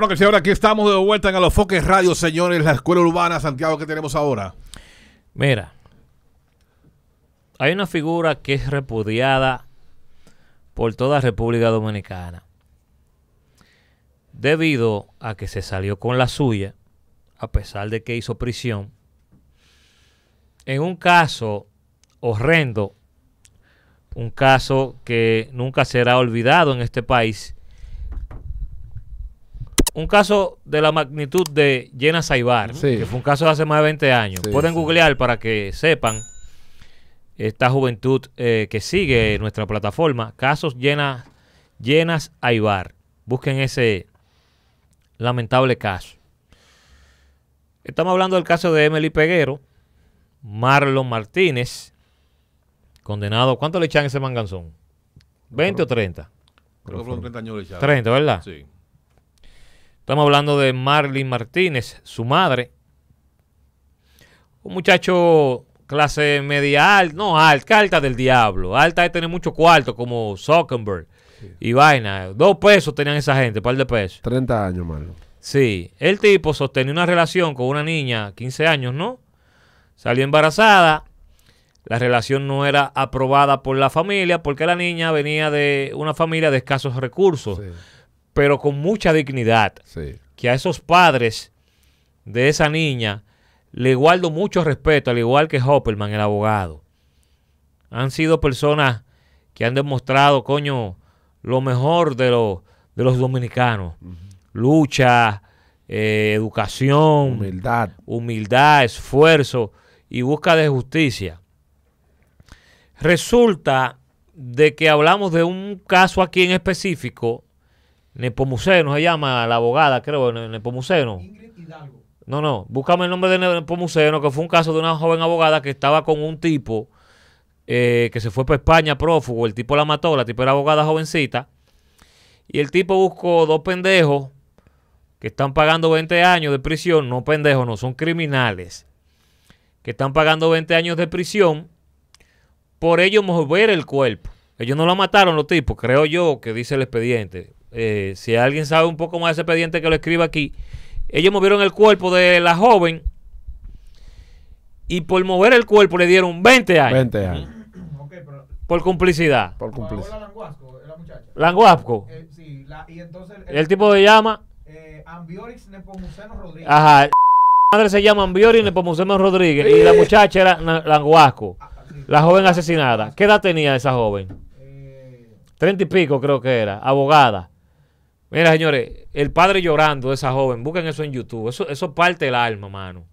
Bueno, que ahora aquí estamos de vuelta en los foques Radio, señores, la escuela urbana Santiago que tenemos ahora. Mira, hay una figura que es repudiada por toda República Dominicana debido a que se salió con la suya, a pesar de que hizo prisión, en un caso horrendo, un caso que nunca será olvidado en este país, un caso de la magnitud de Llenas Saibar, que fue un caso de hace más de 20 años. Pueden googlear para que sepan esta juventud eh, que sigue nuestra plataforma. Casos Llenas Aibar. Busquen ese lamentable caso. Estamos hablando del caso de Emily Peguero, Marlon Martínez, condenado. ¿Cuánto le echan ese manganzón? ¿20 o 30? Creo que fueron 30 años le echaron. 30, ¿verdad? Sí. Estamos hablando de Marlin Martínez, su madre. Un muchacho clase media alta, no alta, alta del diablo. Alta de tener mucho cuarto, como Zuckerberg y vaina. Dos pesos tenían esa gente, par de pesos. 30 años, malo. Sí, el tipo sostenía una relación con una niña, 15 años, ¿no? Salió embarazada. La relación no era aprobada por la familia porque la niña venía de una familia de escasos recursos pero con mucha dignidad. Que a esos padres de esa niña le guardo mucho respeto, al igual que Hopperman, el abogado. Han sido personas que han demostrado, coño, lo mejor de, los dominicanos. Lucha, eh, educación, humildad, esfuerzo y busca de justicia. Resulta de que hablamos de un caso aquí en específico Nepomuceno se llama la abogada, creo, Nepomuceno. Ingrid Hidalgo. No, no, búscame el nombre de Nepomuceno, que fue un caso de una joven abogada que estaba con un tipo eh, que se fue para España prófugo, el tipo la mató, la tipo era abogada jovencita, y el tipo buscó dos pendejos que están pagando 20 años de prisión, no pendejos, no, son criminales, que están pagando 20 años de prisión por ellos mover el cuerpo. Ellos no la mataron los tipos, creo yo, que dice el expediente. Eh, si alguien sabe un poco más de ese expediente que lo escriba aquí, ellos movieron el cuerpo de la joven y por mover el cuerpo le dieron 20 años. 20 años. por complicidad. Por complicidad. Languasco, la Languasco. Eh, y entonces el, tipo de llama. Eh, Ambiorix Nepomuceno Rodríguez. Ajá. La madre se llama Ambiorix Nepomuceno Rodríguez y la muchacha era Languasco. Ah, ah, la joven asesinada. ¿Qué edad tenía esa joven? Eh, Treinta y pico creo que era. Abogada. Mira, señores, el padre llorando de esa joven, busquen eso en YouTube. Eso, eso parte el alma, mano.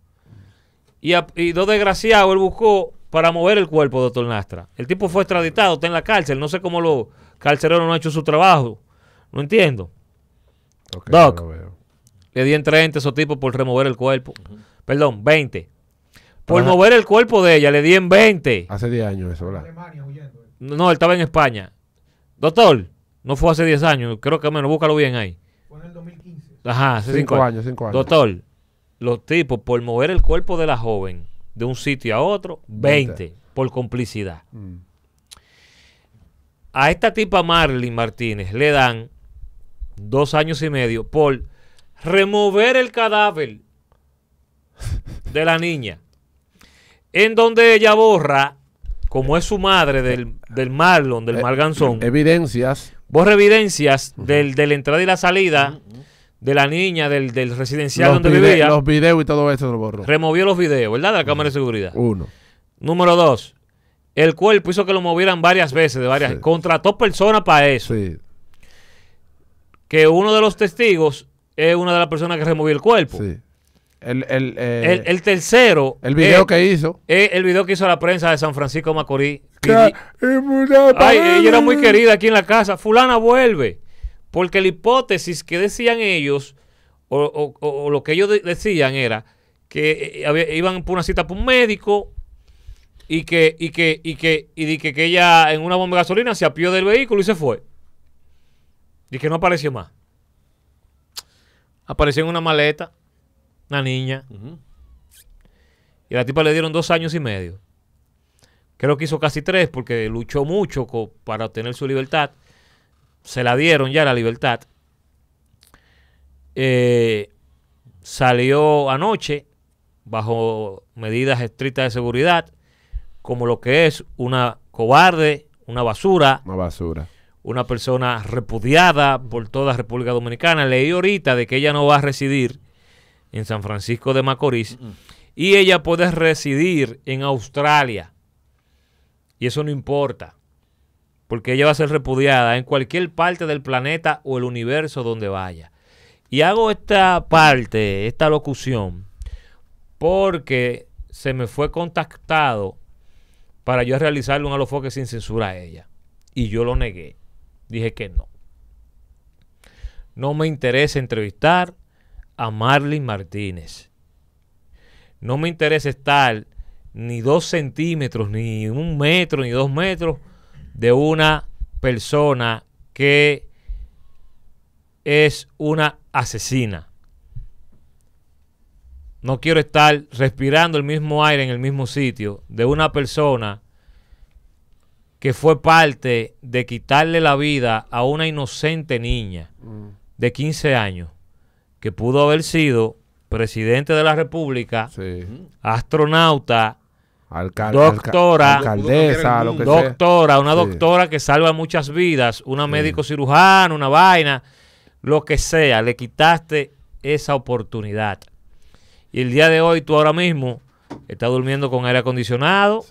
Y, y dos desgraciados él buscó para mover el cuerpo, doctor Nastra. El tipo fue extraditado, está en la cárcel. No sé cómo los carceleros no han hecho su trabajo. No entiendo. Doc, le di en 30 a esos tipos por remover el cuerpo. Perdón, 20. Por mover el cuerpo de ella, le di en 20. Hace 10 años eso, ¿verdad? Eh. No, él estaba en España. Doctor, no fue hace 10 años, creo que menos, búscalo bien ahí. Fue en el 2015. Ajá, hace 5 años, 5 años. Doctor, los tipos, por mover el cuerpo de la joven de un sitio a otro, 20, por complicidad. Mm. A esta tipa Marlin Martínez le dan dos años y medio por remover el cadáver de la niña, en donde ella borra, como es su madre del, del Marlon, del eh, Marganzón, evidencias borra evidencias del, de la entrada y la salida de la niña del, residencial donde vivía. Los videos y todo eso Removió los videos, ¿verdad? De la cámara de seguridad. Uno. Número dos. El cuerpo hizo que lo movieran varias veces, de varias. Contrató personas para eso. Sí. Que uno de los testigos es una de las personas que removió el cuerpo. Sí. El, eh, tercero. El video que hizo. Es el video que hizo la prensa de San Francisco Macorís ella era muy querida aquí en la casa. Fulana vuelve. Porque la hipótesis que decían ellos, o, lo que ellos decían era que eh, eh, iban por una cita por un médico y que, y que, y que, y que, ella en una bomba de gasolina se apió del vehículo y se fue. Y que no apareció más. Apareció en una maleta, una niña. Y la tipa le dieron dos años y medio creo que hizo casi tres porque luchó mucho para obtener su libertad. Se la dieron ya la libertad. Eh, salió anoche bajo medidas estrictas de seguridad como lo que es una cobarde, una basura. Una basura. Una persona repudiada por toda República Dominicana. Leí ahorita de que ella no va a residir en San Francisco de Macorís y ella puede residir en Australia. Y eso no importa, porque ella va a ser repudiada en cualquier parte del planeta o el universo donde vaya. Y hago esta parte, esta locución, porque se me fue contactado para yo realizarle un alofoque sin censura a ella. Y yo lo negué. Dije que no. No me interesa entrevistar a Marlene Martínez. No me interesa estar ni dos centímetros, ni un metro, ni dos metros de una persona que es una asesina. No quiero estar respirando el mismo aire en el mismo sitio de una persona que fue parte de quitarle la vida a una inocente niña mm. de 15 años que pudo haber sido presidente de la República, astronauta, doctora, alcaldesa, doctora, una doctora que salva muchas vidas, una médico cirujano, una vaina, lo que sea, le quitaste esa oportunidad. Y el día de hoy tú ahora mismo estás durmiendo con aire acondicionado,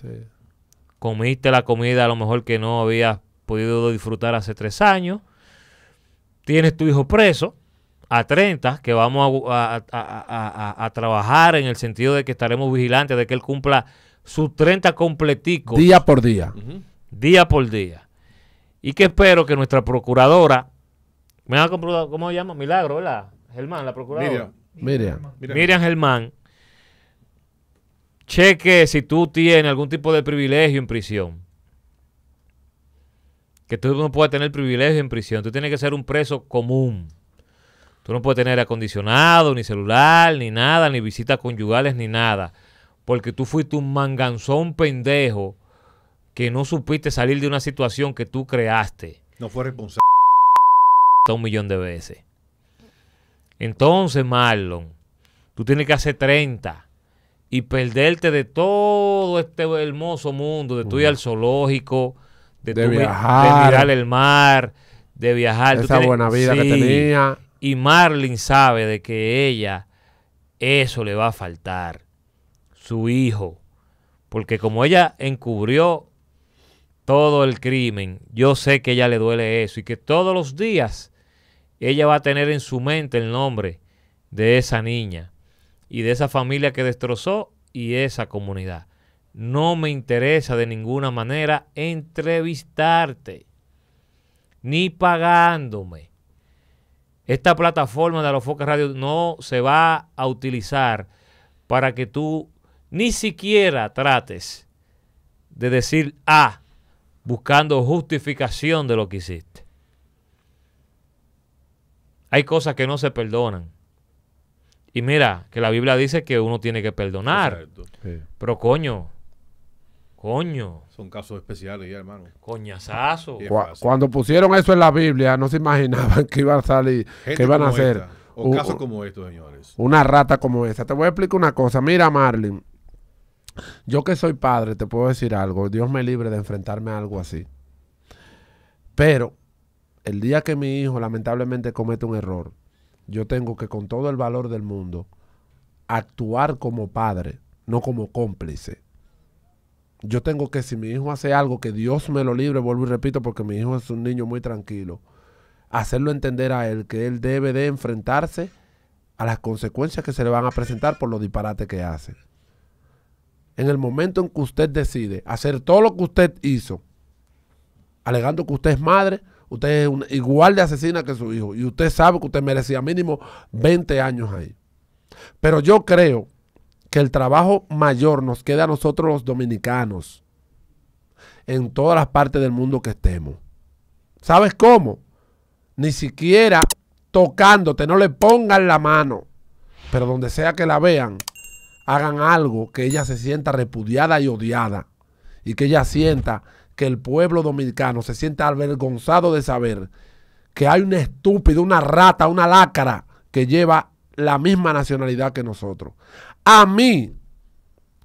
comiste la comida a lo mejor que no habías podido disfrutar hace tres años, tienes tu hijo preso a 30, que vamos a, a trabajar en el sentido de que estaremos vigilantes de que él cumpla sus 30 completicos. Día por día. Día por día. Y que espero que nuestra procuradora, ¿me ha ¿cómo se llama? Milagro, ¿verdad? Germán, la procuradora. Miriam. Miriam. Miriam Germán. Cheque si tú tienes algún tipo de privilegio en prisión. Que tú no puedes tener privilegio en prisión. Tú tienes que ser un preso común. Tú no puedes tener acondicionado, ni celular, ni nada, ni visitas conyugales, ni nada porque tú fuiste un manganzón pendejo que no supiste salir de una situación que tú creaste. No fue responsable. Un millón de veces. Entonces, Marlon, tú tienes que hacer 30 y perderte de todo este hermoso mundo, de tu ir al zoológico, de, tu, mirar el mar, de viajar. Esa buena vida que tenía. Y Marlin sabe de que ella eso le va a faltar su hijo. Porque como ella encubrió todo el crimen, yo sé que ella le duele eso y que todos los días ella va a tener en su mente el nombre de esa niña y de esa familia que destrozó y esa comunidad. No me interesa de ninguna manera entrevistarte, ni pagándome. Esta plataforma de Focas Radio no se va a utilizar para que tú ni siquiera trates de decir A ah, buscando justificación de lo que hiciste. Hay cosas que no se perdonan. Y mira, que la Biblia dice que uno tiene que perdonar. Pero coño, coño. Son casos especiales ya, hermano. Coñazazo. Cuando pusieron eso en la Biblia, no se imaginaban que iban a salir, que iban a hacer. O como estos, señores. Una rata como esa. Te voy a explicar una cosa. Mira, Marlin, yo que soy padre, te puedo decir algo. Dios me libre de enfrentarme a algo así. Pero el día que mi hijo lamentablemente comete un error, yo tengo que con todo el valor del mundo actuar como padre, no como cómplice. Yo tengo que, si mi hijo hace algo, que Dios me lo libre, vuelvo y repito, porque mi hijo es un niño muy tranquilo, hacerlo entender a él que él debe de enfrentarse a las consecuencias que se le van a presentar por los disparates que hace en el momento en que usted decide hacer todo lo que usted hizo, alegando que usted es madre, usted es igual de asesina que su hijo y usted sabe que usted merecía mínimo 20 años ahí. Pero yo creo que el trabajo mayor nos queda a nosotros los dominicanos en todas las partes del mundo que estemos. ¿Sabes cómo? Ni siquiera tocándote, no le pongan la mano, pero donde sea que la vean, hagan algo que ella se sienta repudiada y odiada y que ella sienta que el pueblo dominicano se sienta avergonzado de saber que hay un estúpido, una rata, una lácara que lleva la misma nacionalidad que nosotros. A mí,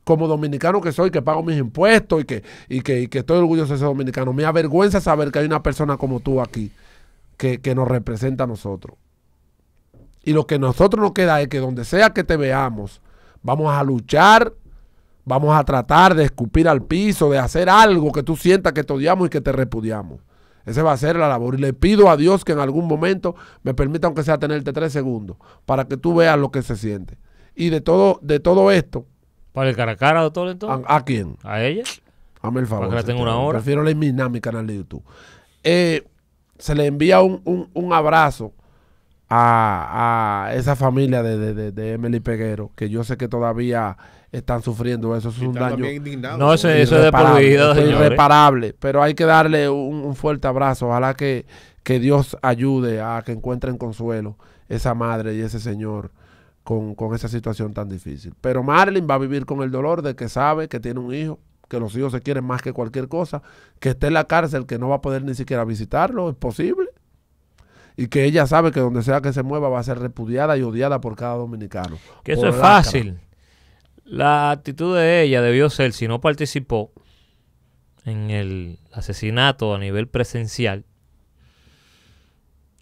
como dominicano que soy, que pago mis impuestos y que, y que, estoy orgulloso de ser dominicano, me avergüenza saber que hay una persona como tú aquí que, que nos representa a nosotros. Y lo que a nosotros nos queda es que donde sea que te veamos, Vamos a luchar, vamos a tratar de escupir al piso, de hacer algo que tú sientas que te odiamos y que te repudiamos. Esa va a ser la labor. Y le pido a Dios que en algún momento me permita, aunque sea tenerte tres segundos, para que tú veas lo que se siente. Y de todo, de todo esto. ¿Para el cara a cara, doctor, entonces? ¿A, quién? ¿A ella? Hazme el favor. refiero a la tengo una mi canal de YouTube. Eh, se le envía un, un, un abrazo a, esa familia de, Emily Peguero, que yo sé que todavía están sufriendo eso. es un daño. No, eso, es irreparable. Pero hay que darle un, fuerte abrazo. Ojalá que, que Dios ayude a que encuentren consuelo esa madre y ese señor. Con, con, esa situación tan difícil. Pero Marilyn va a vivir con el dolor de que sabe que tiene un hijo, que los hijos se quieren más que cualquier cosa, que esté en la cárcel, que no va a poder ni siquiera visitarlo, es posible y que ella sabe que donde sea que se mueva va a ser repudiada y odiada por cada dominicano. Que eso es fácil. La actitud de ella debió ser, si no participó en el asesinato a nivel presencial,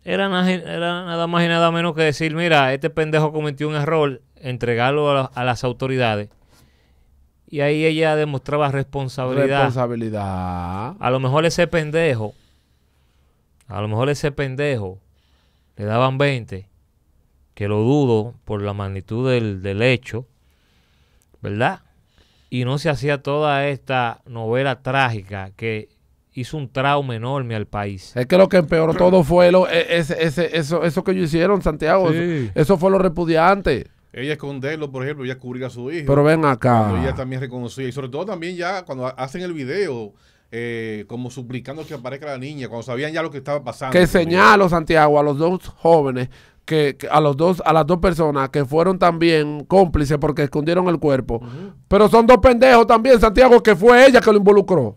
era, nada más y nada menos que decir, mira, este pendejo cometió un error, entregarlo a, a las autoridades. Y ahí ella demostraba responsabilidad. Responsabilidad. A lo mejor ese pendejo a lo mejor ese pendejo le daban 20, que lo dudo por la magnitud del, hecho, ¿verdad? Y no se hacía toda esta novela trágica que hizo un trauma enorme al país. Es que lo que empeoró todo fue lo, e, eso, eso que ellos hicieron, Santiago. Eso, fue lo repudiante. Ella esconderlo, por ejemplo, ella cubría a su hijo. Pero ven acá. ella también reconocía. Y sobre todo también ya cuando hacen el video, eh, como suplicando que aparezca la niña, cuando sabían ya lo que estaba pasando. Que señalo, Santiago, a los dos jóvenes que, a los dos a las dos personas que fueron también cómplices porque escondieron el cuerpo. Pero son dos pendejos también, Santiago, que fue ella que lo involucró.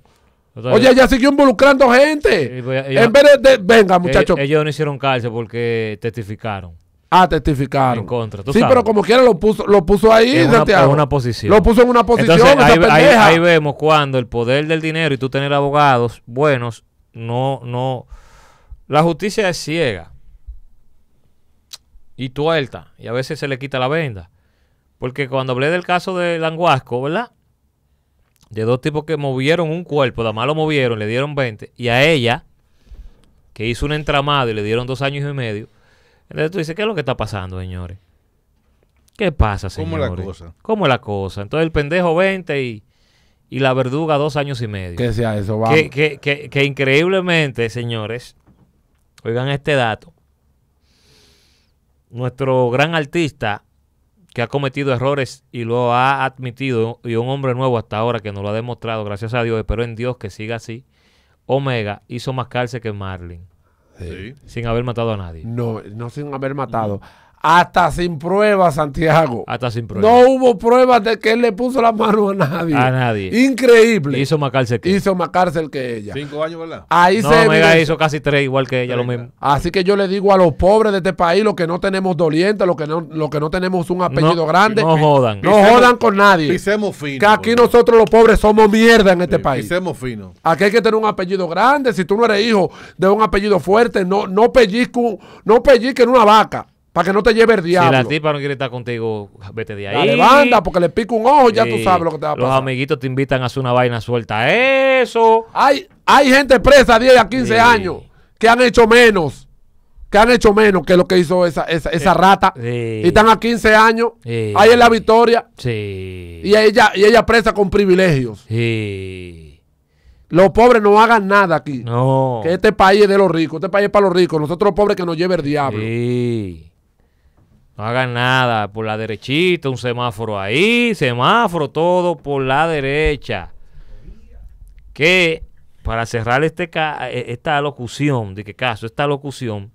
Oye, ella siguió involucrando gente. en vez de venga, muchachos. Ellos no hicieron cárcel porque testificaron a ah, testificar. En contra. sí, pero como quiera lo puso, lo puso ahí, en una, posición. Lo puso en una posición. Entonces, ahí, vemos cuando el poder del dinero y tú tener abogados buenos, no, no. La justicia es ciega y tuerta y a veces se le quita la venda. Porque cuando hablé del caso de Languasco, ¿verdad? De dos tipos que movieron un cuerpo, además lo movieron, le dieron 20, y a ella, que hizo un entramado y le dieron dos años y medio, entonces tú dices, ¿qué es lo que está pasando, señores? ¿Qué pasa, señores? ¿Cómo es la cosa? ¿Cómo es la cosa? Entonces el pendejo 20 y, y la verduga dos años y medio. Que sea eso, vamos. Que, que, que, increíblemente, señores, oigan este dato. Nuestro gran artista que ha cometido errores y lo ha admitido, y un hombre nuevo hasta ahora que nos lo ha demostrado, gracias a Dios, espero en Dios que siga así. Omega hizo más cárcel que Marlin. Sin haber matado a nadie. No, no sin haber matado. Hasta sin pruebas, Santiago. Hasta sin pruebas. No hubo pruebas de que él le puso la mano a nadie. A nadie. Increíble. Hizo más cárcel que Hizo más cárcel que ella. Cinco años, ¿verdad? Ahí no, hizo casi tres, igual que ella, lo mismo. Así que yo le digo a los pobres de este país, los que no tenemos dolientes, los que no, que no tenemos un apellido grande. No jodan. No jodan con nadie. Pisemos fino. Que aquí nosotros los pobres somos mierda en este país. Pisemos fino. Aquí hay que tener un apellido grande. Si tú no eres hijo de un apellido fuerte, no, no pellizco, no en una vaca. Para que no te lleve el diablo. Si la tipa no quiere estar contigo, vete de ahí. Dale porque le pico un ojo, ya tú sabes lo que te va a pasar. Los amiguitos te invitan a hacer una vaina suelta. Eso. Hay, hay gente presa 10 a 15 años que han hecho menos. Que han hecho menos que lo que hizo esa, eh, rata. Y están a 15 años. Ahí en la victoria. Sí. Y ella, y ella presa con privilegios. Sí. Los pobres no hagan nada aquí. No. Que este país es de los ricos. Este país es para los ricos. Nosotros los pobres que nos lleve el diablo. Sí. No hagan nada por la derechita, un semáforo ahí, semáforo todo por la derecha. Que para cerrar este eh, esta locución, de qué caso, esta locución,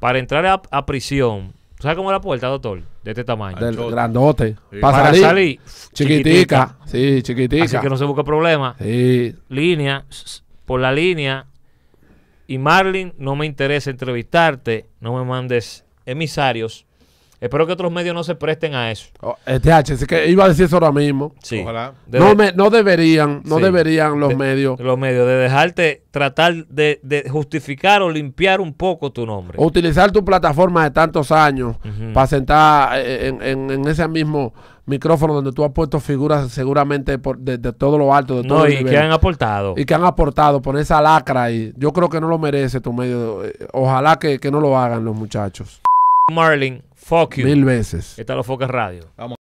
para entrar a, prisión, ¿sabes cómo es la puerta, doctor? De este tamaño. Del grandote. Para, salir, chiquitica. Sí, chiquitica. Así que no se busca problema. Sí. Línea, por la línea. Y Marlin, no me interesa entrevistarte, no me mandes emisarios Espero que otros medios no se presten a eso. este H, que iba a decir eso ahora mismo. Sí. Ojalá. no, me, no deberían, no deberían los medios. Los medios, de dejarte tratar de, justificar o limpiar un poco tu nombre. O utilizar tu plataforma de tantos años para sentar eh, en, ese mismo micrófono donde tú has puesto figuras seguramente por, de, todo lo alto, de todo no, y que han aportado. Y que han aportado, por esa lacra y Yo creo que no lo merece tu medio. Eh, ojalá que, que no lo hagan los muchachos. Marlin Fuck Mil veces. está los focas Radio. Vamos.